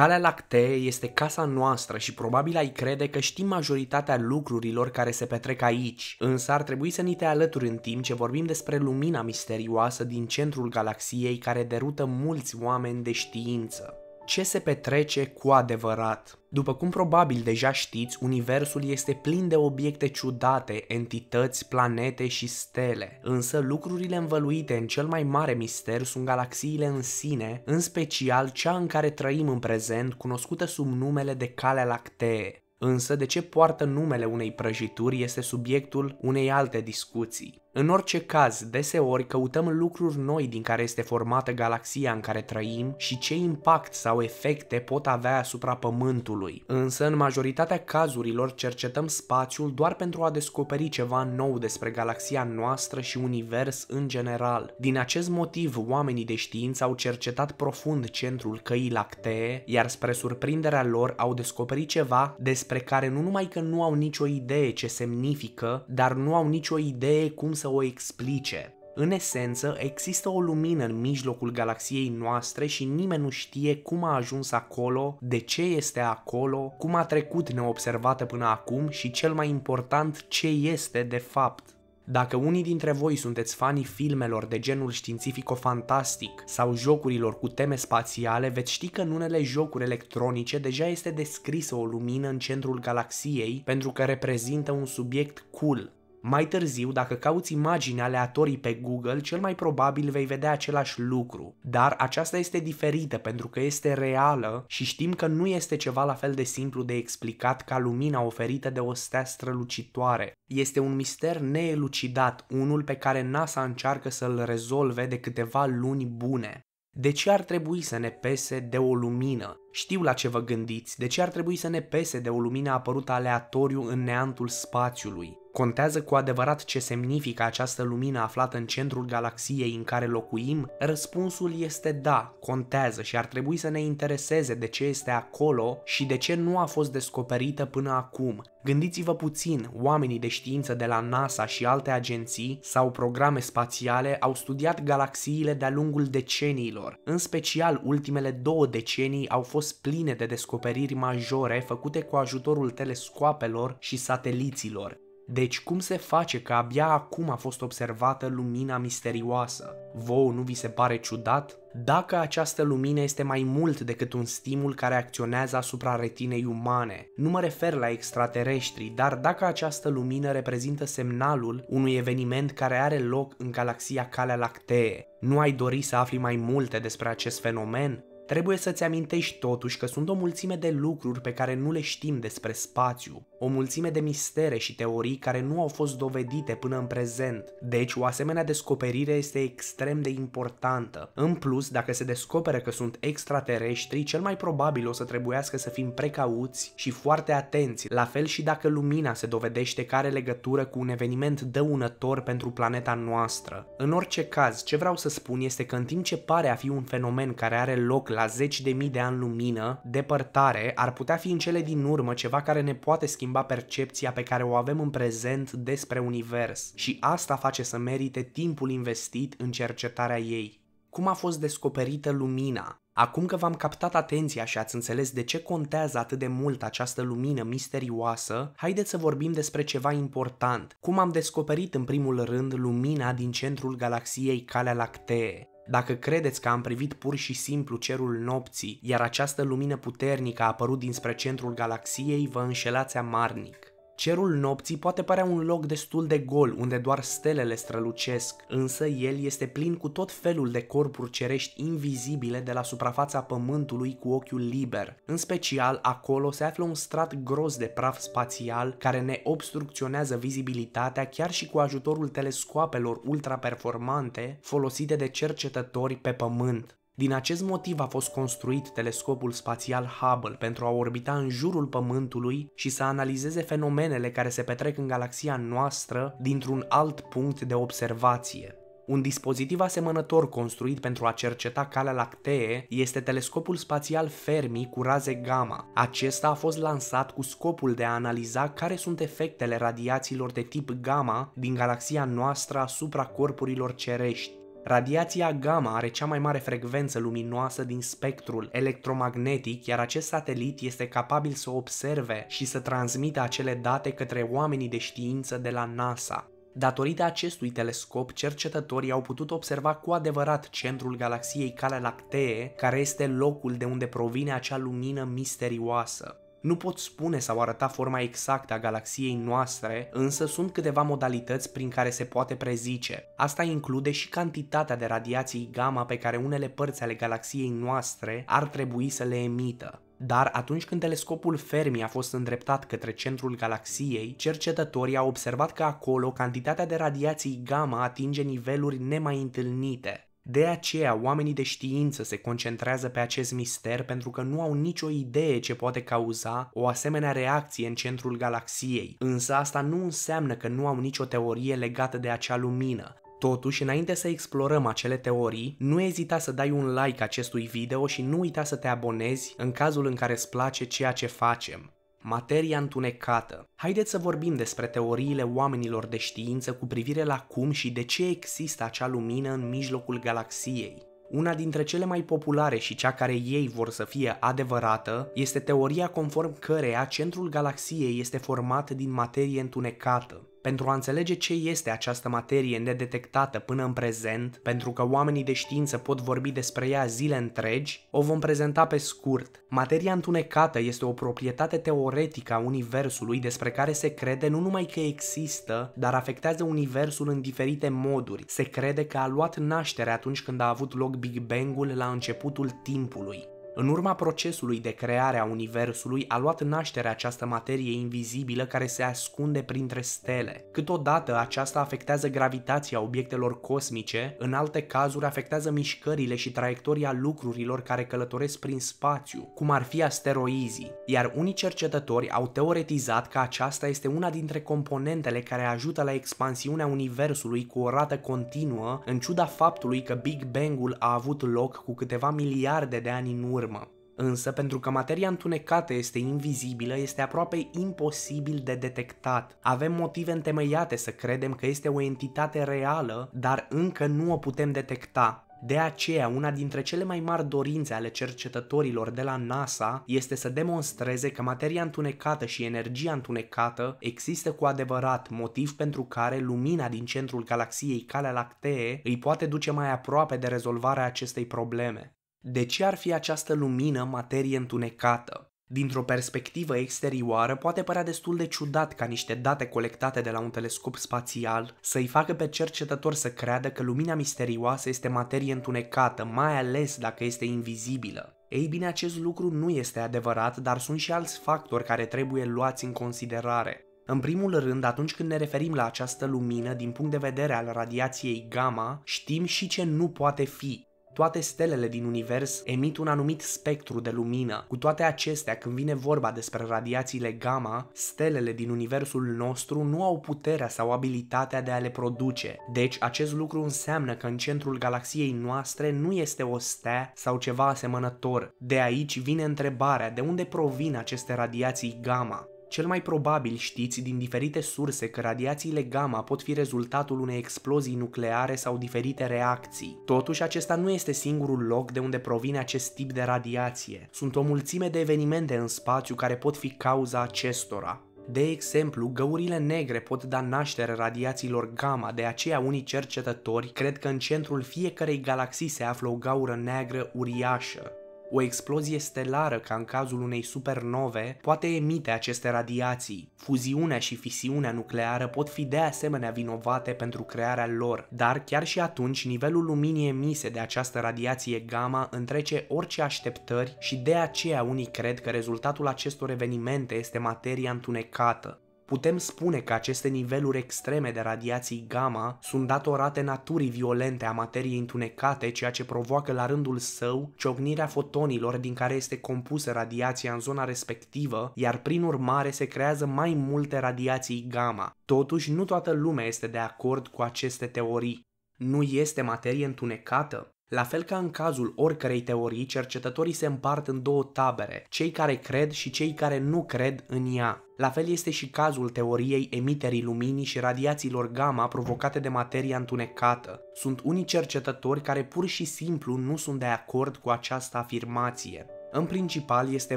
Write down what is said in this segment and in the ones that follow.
Calea Lactee este casa noastră și probabil ai crede că știm majoritatea lucrurilor care se petrec aici, însă ar trebui să ni te alături în timp ce vorbim despre lumina misterioasă din centrul galaxiei care derută mulți oameni de știință ce se petrece cu adevărat. După cum probabil deja știți, universul este plin de obiecte ciudate, entități, planete și stele. Însă lucrurile învăluite în cel mai mare mister sunt galaxiile în sine, în special cea în care trăim în prezent, cunoscută sub numele de Calea Lactee. Însă de ce poartă numele unei prăjituri este subiectul unei alte discuții. În orice caz, deseori căutăm lucruri noi din care este formată galaxia în care trăim și ce impact sau efecte pot avea asupra Pământului. Însă, în majoritatea cazurilor, cercetăm spațiul doar pentru a descoperi ceva nou despre galaxia noastră și univers în general. Din acest motiv, oamenii de știință au cercetat profund centrul căii lactee, iar spre surprinderea lor au descoperit ceva despre care nu numai că nu au nicio idee ce semnifică, dar nu au nicio idee cum să o explice. În esență, există o lumină în mijlocul galaxiei noastre și nimeni nu știe cum a ajuns acolo, de ce este acolo, cum a trecut neobservată până acum și cel mai important, ce este de fapt. Dacă unii dintre voi sunteți fanii filmelor de genul științifico-fantastic sau jocurilor cu teme spațiale, veți ști că în unele jocuri electronice deja este descrisă o lumină în centrul galaxiei pentru că reprezintă un subiect cool, mai târziu, dacă cauți imagini aleatorii pe Google, cel mai probabil vei vedea același lucru, dar aceasta este diferită pentru că este reală și știm că nu este ceva la fel de simplu de explicat ca lumina oferită de o stea strălucitoare. Este un mister neelucidat, unul pe care NASA încearcă să-l rezolve de câteva luni bune. De ce ar trebui să ne pese de o lumină? Știu la ce vă gândiți, de ce ar trebui să ne pese de o lumină apărută aleatoriu în neantul spațiului. Contează cu adevărat ce semnifică această lumină aflată în centrul galaxiei în care locuim? Răspunsul este da, contează și ar trebui să ne intereseze de ce este acolo și de ce nu a fost descoperită până acum. Gândiți-vă puțin, oamenii de știință de la NASA și alte agenții sau programe spațiale au studiat galaxiile de-a lungul deceniilor. În special, ultimele două decenii au fost fost pline de descoperiri majore făcute cu ajutorul telescoapelor și sateliților. Deci cum se face că abia acum a fost observată lumina misterioasă? Vouă nu vi se pare ciudat? Dacă această lumină este mai mult decât un stimul care acționează asupra retinei umane, nu mă refer la extraterestri, dar dacă această lumină reprezintă semnalul unui eveniment care are loc în galaxia Calea Lactee, nu ai dori să afli mai multe despre acest fenomen? Trebuie să-ți amintești totuși că sunt o mulțime de lucruri pe care nu le știm despre spațiu, o mulțime de mistere și teorii care nu au fost dovedite până în prezent, deci o asemenea descoperire este extrem de importantă. În plus, dacă se descoperă că sunt extraterestri, cel mai probabil o să trebuiască să fim precauți și foarte atenți, la fel și dacă lumina se dovedește că are legătură cu un eveniment dăunător pentru planeta noastră. În orice caz, ce vreau să spun este că în timp ce pare a fi un fenomen care are loc la la zeci de mii de ani lumină, depărtare, ar putea fi în cele din urmă ceva care ne poate schimba percepția pe care o avem în prezent despre univers și asta face să merite timpul investit în cercetarea ei. Cum a fost descoperită lumina? Acum că v-am captat atenția și ați înțeles de ce contează atât de mult această lumină misterioasă, haideți să vorbim despre ceva important. Cum am descoperit în primul rând lumina din centrul galaxiei Calea Lactee? Dacă credeți că am privit pur și simplu cerul nopții, iar această lumină puternică a apărut dinspre centrul galaxiei, vă înșelați amarnic. Cerul nopții poate părea un loc destul de gol, unde doar stelele strălucesc, însă el este plin cu tot felul de corpuri cerești invizibile de la suprafața pământului cu ochiul liber. În special, acolo se află un strat gros de praf spațial care ne obstrucționează vizibilitatea chiar și cu ajutorul telescoapelor ultraperformante folosite de cercetători pe pământ. Din acest motiv a fost construit telescopul spațial Hubble pentru a orbita în jurul Pământului și să analizeze fenomenele care se petrec în galaxia noastră dintr-un alt punct de observație. Un dispozitiv asemănător construit pentru a cerceta Calea Lactee este telescopul spațial Fermi cu raze gamma. Acesta a fost lansat cu scopul de a analiza care sunt efectele radiațiilor de tip gamma din galaxia noastră asupra corpurilor cerești. Radiația gamma are cea mai mare frecvență luminoasă din spectrul electromagnetic, iar acest satelit este capabil să observe și să transmită acele date către oamenii de știință de la NASA. Datorită acestui telescop, cercetătorii au putut observa cu adevărat centrul galaxiei Calea Lactee, care este locul de unde provine acea lumină misterioasă. Nu pot spune sau arăta forma exactă a galaxiei noastre, însă sunt câteva modalități prin care se poate prezice. Asta include și cantitatea de radiații gamma pe care unele părți ale galaxiei noastre ar trebui să le emită. Dar atunci când telescopul Fermi a fost îndreptat către centrul galaxiei, cercetătorii au observat că acolo cantitatea de radiații gamma atinge niveluri nemai întâlnite. De aceea, oamenii de știință se concentrează pe acest mister pentru că nu au nicio idee ce poate cauza o asemenea reacție în centrul galaxiei, însă asta nu înseamnă că nu au nicio teorie legată de acea lumină. Totuși, înainte să explorăm acele teorii, nu ezita să dai un like acestui video și nu uita să te abonezi în cazul în care îți place ceea ce facem. Materia întunecată. Haideți să vorbim despre teoriile oamenilor de știință cu privire la cum și de ce există acea lumină în mijlocul galaxiei. Una dintre cele mai populare și cea care ei vor să fie adevărată este teoria conform căreia centrul galaxiei este format din materie întunecată. Pentru a înțelege ce este această materie nedetectată până în prezent, pentru că oamenii de știință pot vorbi despre ea zile întregi, o vom prezenta pe scurt. Materia întunecată este o proprietate teoretică a Universului despre care se crede nu numai că există, dar afectează Universul în diferite moduri. Se crede că a luat naștere atunci când a avut loc Big Bang-ul la începutul timpului. În urma procesului de creare a Universului a luat naștere această materie invizibilă care se ascunde printre stele. Câteodată aceasta afectează gravitația obiectelor cosmice, în alte cazuri afectează mișcările și traiectoria lucrurilor care călătoresc prin spațiu, cum ar fi asteroizii, iar unii cercetători au teoretizat că aceasta este una dintre componentele care ajută la expansiunea Universului cu o rată continuă, în ciuda faptului că Big Bang-ul a avut loc cu câteva miliarde de ani în urmă urmă. Însă, pentru că materia întunecată este invizibilă, este aproape imposibil de detectat. Avem motive întemeiate să credem că este o entitate reală, dar încă nu o putem detecta. De aceea, una dintre cele mai mari dorințe ale cercetătorilor de la NASA este să demonstreze că materia întunecată și energia întunecată există cu adevărat, motiv pentru care lumina din centrul galaxiei Calea Lactee îi poate duce mai aproape de rezolvarea acestei probleme. De ce ar fi această lumină materie întunecată? Dintr-o perspectivă exterioară, poate părea destul de ciudat ca niște date colectate de la un telescop spațial să-i facă pe cercetător să creadă că lumina misterioasă este materie întunecată, mai ales dacă este invizibilă. Ei bine, acest lucru nu este adevărat, dar sunt și alți factori care trebuie luați în considerare. În primul rând, atunci când ne referim la această lumină din punct de vedere al radiației gamma, știm și ce nu poate fi, toate stelele din univers emit un anumit spectru de lumină. Cu toate acestea, când vine vorba despre radiațiile gamma, stelele din universul nostru nu au puterea sau abilitatea de a le produce. Deci, acest lucru înseamnă că în centrul galaxiei noastre nu este o stea sau ceva asemănător. De aici vine întrebarea de unde provin aceste radiații gamma. Cel mai probabil știți din diferite surse că radiațiile gamma pot fi rezultatul unei explozii nucleare sau diferite reacții. Totuși, acesta nu este singurul loc de unde provine acest tip de radiație. Sunt o mulțime de evenimente în spațiu care pot fi cauza acestora. De exemplu, găurile negre pot da naștere radiațiilor gamma, de aceea unii cercetători cred că în centrul fiecarei galaxii se află o gaură neagră uriașă. O explozie stelară, ca în cazul unei supernove, poate emite aceste radiații. Fuziunea și fisiunea nucleară pot fi de asemenea vinovate pentru crearea lor, dar chiar și atunci nivelul luminii emise de această radiație gamma întrece orice așteptări și de aceea unii cred că rezultatul acestor evenimente este materia întunecată. Putem spune că aceste niveluri extreme de radiații gamma sunt datorate naturii violente a materiei întunecate, ceea ce provoacă la rândul său ciocnirea fotonilor din care este compusă radiația în zona respectivă, iar prin urmare se creează mai multe radiații gamma. Totuși, nu toată lumea este de acord cu aceste teorii. Nu este materie întunecată? La fel ca în cazul oricărei teorii, cercetătorii se împart în două tabere, cei care cred și cei care nu cred în ea. La fel este și cazul teoriei emiterii luminii și radiațiilor gamma provocate de materia întunecată. Sunt unii cercetători care pur și simplu nu sunt de acord cu această afirmație. În principal este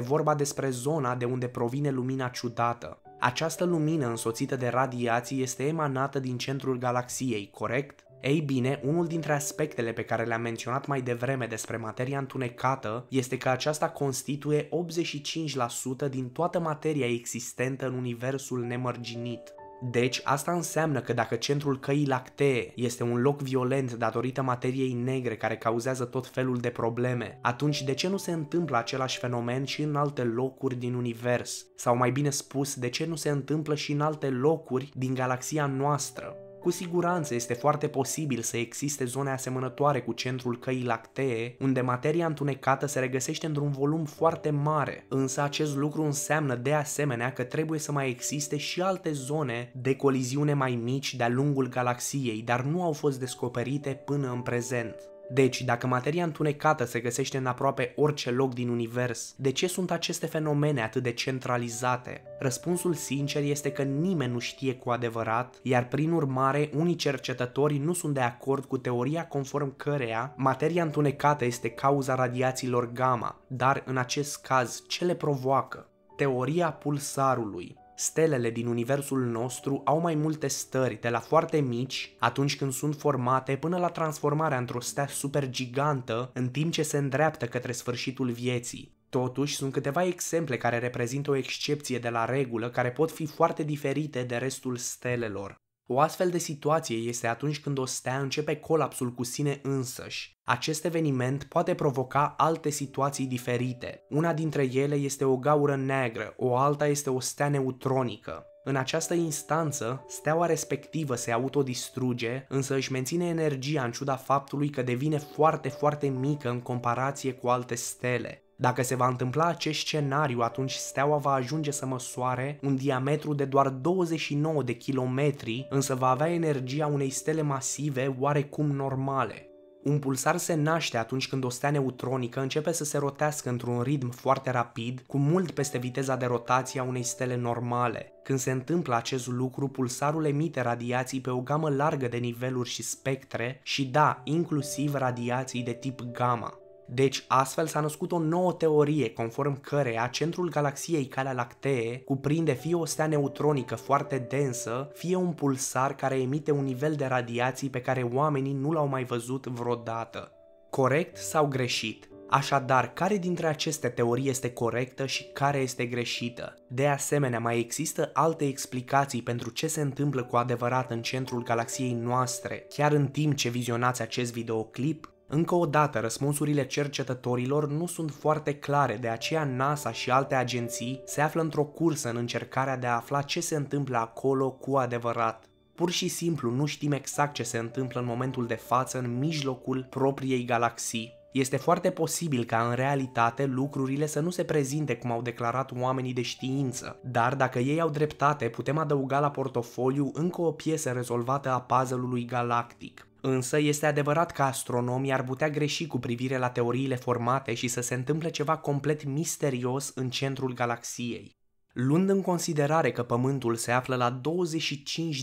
vorba despre zona de unde provine lumina ciudată. Această lumină însoțită de radiații este emanată din centrul galaxiei, corect? Ei bine, unul dintre aspectele pe care le-am menționat mai devreme despre materia întunecată este că aceasta constituie 85% din toată materia existentă în universul nemărginit. Deci, asta înseamnă că dacă centrul căii lactee este un loc violent datorită materiei negre care cauzează tot felul de probleme, atunci de ce nu se întâmplă același fenomen și în alte locuri din univers? Sau mai bine spus, de ce nu se întâmplă și în alte locuri din galaxia noastră? Cu siguranță este foarte posibil să existe zone asemănătoare cu centrul căii lactee, unde materia întunecată se regăsește într-un volum foarte mare, însă acest lucru înseamnă de asemenea că trebuie să mai existe și alte zone de coliziune mai mici de-a lungul galaxiei, dar nu au fost descoperite până în prezent. Deci, dacă materia întunecată se găsește în aproape orice loc din univers, de ce sunt aceste fenomene atât de centralizate? Răspunsul sincer este că nimeni nu știe cu adevărat, iar prin urmare, unii cercetători nu sunt de acord cu teoria conform căreia materia întunecată este cauza radiațiilor gamma, dar în acest caz ce le provoacă? Teoria pulsarului, Stelele din universul nostru au mai multe stări, de la foarte mici, atunci când sunt formate, până la transformarea într-o stea supergigantă în timp ce se îndreaptă către sfârșitul vieții. Totuși, sunt câteva exemple care reprezintă o excepție de la regulă, care pot fi foarte diferite de restul stelelor. O astfel de situație este atunci când o stea începe colapsul cu sine însăși. Acest eveniment poate provoca alte situații diferite. Una dintre ele este o gaură neagră, o alta este o stea neutronică. În această instanță, steaua respectivă se autodistruge, însă își menține energia în ciuda faptului că devine foarte, foarte mică în comparație cu alte stele. Dacă se va întâmpla acest scenariu, atunci steaua va ajunge să măsoare un diametru de doar 29 de kilometri, însă va avea energia unei stele masive oarecum normale. Un pulsar se naște atunci când o stea neutronică începe să se rotească într-un ritm foarte rapid, cu mult peste viteza de rotație a unei stele normale. Când se întâmplă acest lucru, pulsarul emite radiații pe o gamă largă de niveluri și spectre și da, inclusiv radiații de tip gamma. Deci, astfel s-a născut o nouă teorie conform căreia centrul galaxiei Calea Lactee cuprinde fie o stea neutronică foarte densă, fie un pulsar care emite un nivel de radiații pe care oamenii nu l-au mai văzut vreodată. Corect sau greșit? Așadar, care dintre aceste teorii este corectă și care este greșită? De asemenea, mai există alte explicații pentru ce se întâmplă cu adevărat în centrul galaxiei noastre, chiar în timp ce vizionați acest videoclip? Încă o dată, răspunsurile cercetătorilor nu sunt foarte clare, de aceea NASA și alte agenții se află într-o cursă în încercarea de a afla ce se întâmplă acolo cu adevărat. Pur și simplu nu știm exact ce se întâmplă în momentul de față în mijlocul propriei galaxii. Este foarte posibil ca în realitate lucrurile să nu se prezinte cum au declarat oamenii de știință, dar dacă ei au dreptate, putem adăuga la portofoliu încă o piesă rezolvată a puzzle-ului galactic. Însă este adevărat că astronomii ar putea greși cu privire la teoriile formate și să se întâmple ceva complet misterios în centrul galaxiei. Luând în considerare că Pământul se află la 25.000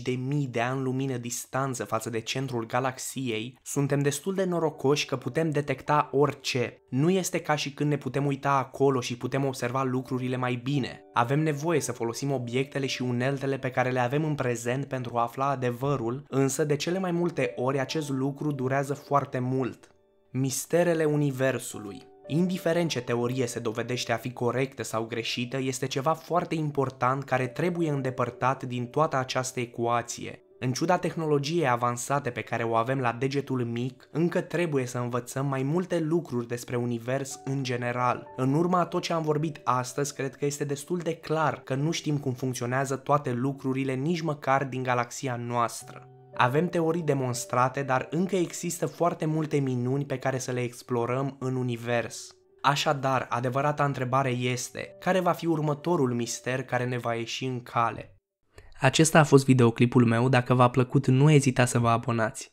de ani lumină distanță față de centrul galaxiei, suntem destul de norocoși că putem detecta orice. Nu este ca și când ne putem uita acolo și putem observa lucrurile mai bine. Avem nevoie să folosim obiectele și uneltele pe care le avem în prezent pentru a afla adevărul, însă de cele mai multe ori acest lucru durează foarte mult. Misterele Universului Indiferent ce teorie se dovedește a fi corectă sau greșită, este ceva foarte important care trebuie îndepărtat din toată această ecuație. În ciuda tehnologiei avansate pe care o avem la degetul mic, încă trebuie să învățăm mai multe lucruri despre univers în general. În urma a tot ce am vorbit astăzi, cred că este destul de clar că nu știm cum funcționează toate lucrurile nici măcar din galaxia noastră. Avem teorii demonstrate, dar încă există foarte multe minuni pe care să le explorăm în univers. Așadar, adevărata întrebare este, care va fi următorul mister care ne va ieși în cale? Acesta a fost videoclipul meu, dacă v-a plăcut nu ezita să vă abonați.